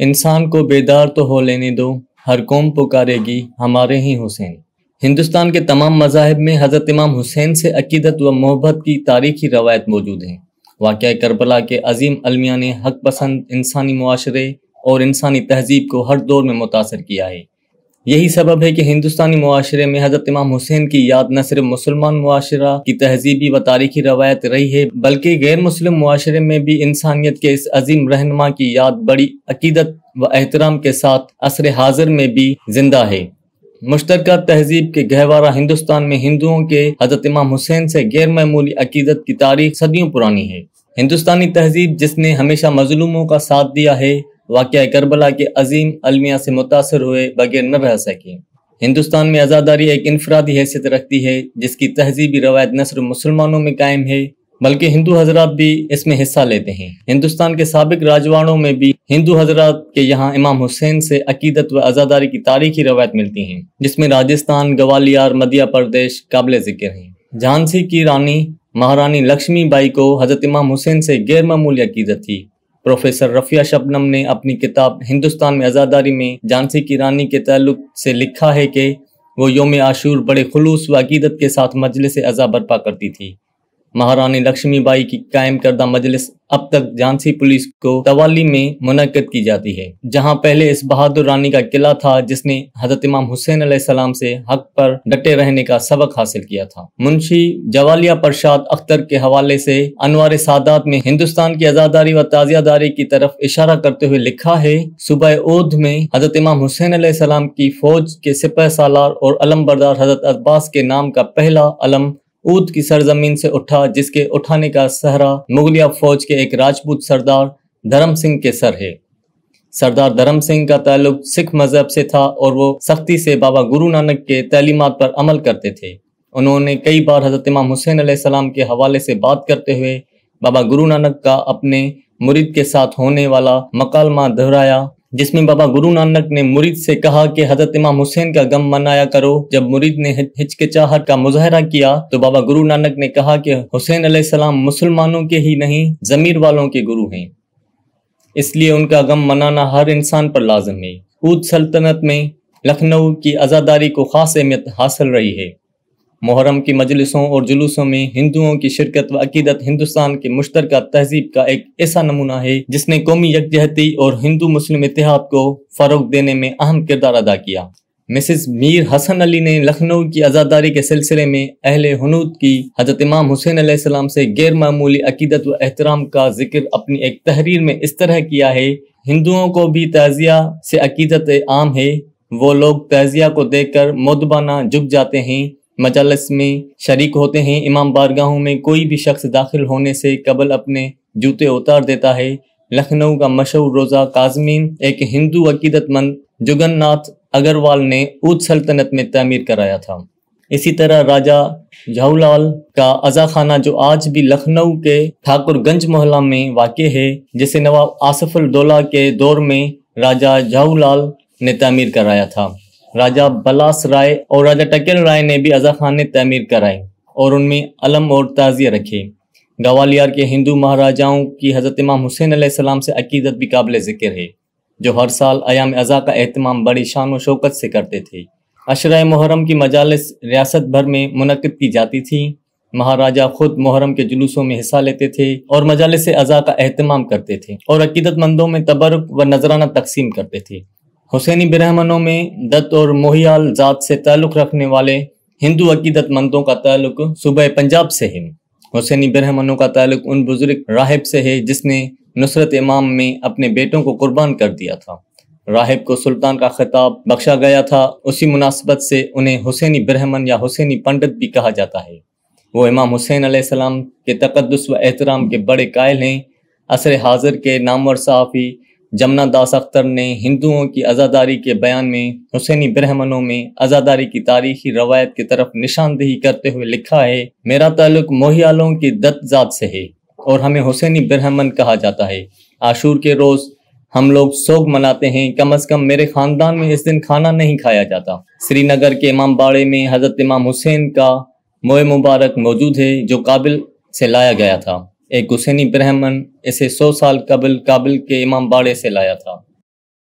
इंसान को बेदार तो हो लेने दो हर कौम पुकारेगी हमारे ही हुसैन हिंदुस्तान के तमाम मजाहब में हज़रत इमाम हुसैन से अकीदत व मोहब्बत की तारीखी रवायत मौजूद है वाक़ करबला के अजीम अलमिया ने हक पसंद इंसानी माशरे और इंसानी तहजीब को हर दौर में मुतासर किया है यही सबब है कि हिंदुस्तानी माशरे में हजरत इमाम हुसैन की याद न सिर्फ मुसलमान माशरा की तहजीबी व तारीखी रवायत रही है बल्कि गैर मुस्लिम माशरे में भी इंसानियत के इस अजीम रहनमा की याद बड़ी अकीदत व एहतराम के साथ असर हाजिर में भी जिंदा है मुश्तर तहजीब के गहवारा हिंदुस्तान में हिंदुओं के हजरत इमाम हुसैन से गैर मामूली अकीदत की तारीख सदियों पुरानी है हिंदुस्तानी तहजीब जिसने हमेशा मजलूमों का साथ दिया है वाक़ करबला के अजीम अलमिया से मुतासर हुए बगैर न रह सके हिंदुस्तान में आज़ादारी एक इनफरादी हैसियत रखती है जिसकी तहजीबी रवायत न सिर्फ मुसलमानों में कायम है बल्कि हिंदू हजरात भी इसमें हिस्सा लेते हैं हिंदुस्तान के सबक राजवाड़ों में भी हिंदू हजरात के यहाँ इमाम हुसैन से अकीदत व आज़ादारी की तारीखी रवायत मिलती हैं जिसमें राजस्थान ग्वालियर मध्य प्रदेश काबिल जिक्र हैं झांसी की रानी महारानी लक्ष्मी बाई को हजरत इमाम हुसैन से गैर मामूली अकीदत थी प्रोफेसर रफिया शबनम ने अपनी किताब हिंदुस्तान में आज़ादारी में झांसी की रानी के तल्लुक से लिखा है कि वो योम आशूर बड़े खलूस व अकीदत के साथ मजलिस अज़ा बर्पा करती थी महारानी लक्ष्मीबाई की कायम करदा मजलिस अब तक झांसी पुलिस को तवाली में मुनद की जाती है जहां पहले इस बहादुर रानी का किला था जिसने हजरत इमाम हुसैन सलाम से हक पर डटे रहने का सबक हासिल किया था मुंशी जवालिया प्रसाद अख्तर के हवाले से अनवर सादात में हिंदुस्तान की आजादारी व ताजियादारी की तरफ इशारा करते हुए लिखा है सुबह ओध में हजरत इमाम हुसैन सलाम की फौज के सिपह सालार और अलम बरदार हजरत अब्बास के नाम का पहला अलम ऊद की सरजमीन से उठा जिसके उठाने का सहरा मुगलिया फौज के एक राजपूत सरदार धर्म सिंह के सर है सरदार धर्म सिंह का ताल्लुक सिख मजहब से था और वो सख्ती से बाबा गुरु नानक के तलीमत पर अमल करते थे उन्होंने कई बार हजरत इमाम हुसैन सलाम के हवाले से बात करते हुए बाबा गुरु नानक का अपने मुरीद के साथ होने वाला मकालमा दोहराया जिसमें बाबा गुरु नानक ने मुरीद से कहा कि हजरत इमाम हुसैन का गम मनाया करो जब मुरीद ने हिचकिचाहट का मुजाहरा किया तो बाबा गुरु नानक ने कहा कि हुसैन अलैहिस्सलाम मुसलमानों के ही नहीं जमीर वालों के गुरु हैं इसलिए उनका गम मनाना हर इंसान पर लाजम है ऊद सल्तनत में लखनऊ की आज़ादारी को खास अहमियत हासिल रही है मुहर्रम की मजलिसों और जुलूसों में हिंदुओं की शिरकत व अकीदत हिंदुस्तान के मुश्तर तहजीब का एक ऐसा नमूना है जिसने कौमी यकजहती और हिंदू मुस्लिम इतिहाद को फ़रोग देने में अहम किरदार अदा किया मिसिस मीर हसन अली ने लखनऊ की आज़ादारी के सिलसिले में अहल हनूद की हजरत इमाम हुसैन सलाम से गैर मामूली अकीदत व एहतराम का जिक्र अपनी एक तहरीर में इस तरह किया है हिंदुओं को भी तजिया से अकीदत आम है वो लोग तजिया को देख कर मोदबाना झुक जाते हैं मजलस में शरीक होते हैं इमाम बारगाहों में कोई भी शख्स दाखिल होने से कबल अपने जूते उतार देता है लखनऊ का मशहूर रोज़ा काजमीन एक हिंदू अकीदतमंद जुगन्नाथ अग्रवाल ने ऊद सल्तनत में तमीर कराया था इसी तरह राजा झाऊलाल का अजा खाना जो आज भी लखनऊ के ठाकुरगंज मोहल्ला में वाक़ है जिसे नवाब आसफ़ुल दौला के दौर में राजा झाऊलाल ने तमीर कराया था राजा बलास राय और राजा टकेल राय ने भी अजा खान ने तमीर कराई और उनमें अलम और ताज़िया रखे ग्वालियर के हिंदू महाराजाओं की हज़रत इमाम हुसैन आसमाम से अकीदत भी काबिल ज़िक्र है जो हर साल अयाम अज़ा का अहतमाम बड़ी शान व शौकत से करते थे अशर मुहर्रम की मजालस रियासत भर में मनकद की जाती थी महाराजा खुद मुहरम के जुलूसों में हिस्सा लेते थे और मजालस अज़ा का अहतमाम करते थे और अकीदतमंदों में तबरक व नजराना तकसीम करते थे हुसैनी ब्राह्मणों में दत्त और मोहियाल जात से ताल्लुक रखने वाले हिंदू अकीदतमंदों का ताल्लुक सूबह पंजाब से है हुसैनी ब्राह्मणों का ताल्लुक उन बुजुर्ग राहिब से है जिसने नुसरत इमाम में अपने बेटों को कुर्बान कर दिया था राहिब को सुल्तान का खिताब बख्शा गया था उसी मुनासबत से उन्हें हुसैनी ब्राह्मण या हुसैनी पंडित भी कहा जाता है वो इमाम हुसैन आसमाम के तकदस व एहतराम के बड़े कायल हैं असर हाजिर के नामवर सहाफ़ी जमुना दास अख्तर ने हिंदुओं की आज़ादारी के बयान में हुसैनी ब्राह्मणों में आज़ादारी की तारीखी रवायत की तरफ निशानदेही करते हुए लिखा है मेरा ताल्लुक मोहियालों की दत्तजात से है और हमें हुसैनी ब्राह्मण कहा जाता है आशूर के रोज़ हम लोग सोग मनाते हैं कम अज कम मेरे खानदान में इस दिन खाना नहीं खाया जाता श्रीनगर के इमाम बाड़े में हजरत इमाम हुसैन का मोए मुबारक मौजूद है जो काबिल से लाया गया था एक हुसैनी ब्राह्मण इसे सौ साल कबल काबिल के इमाम बाड़े से लाया था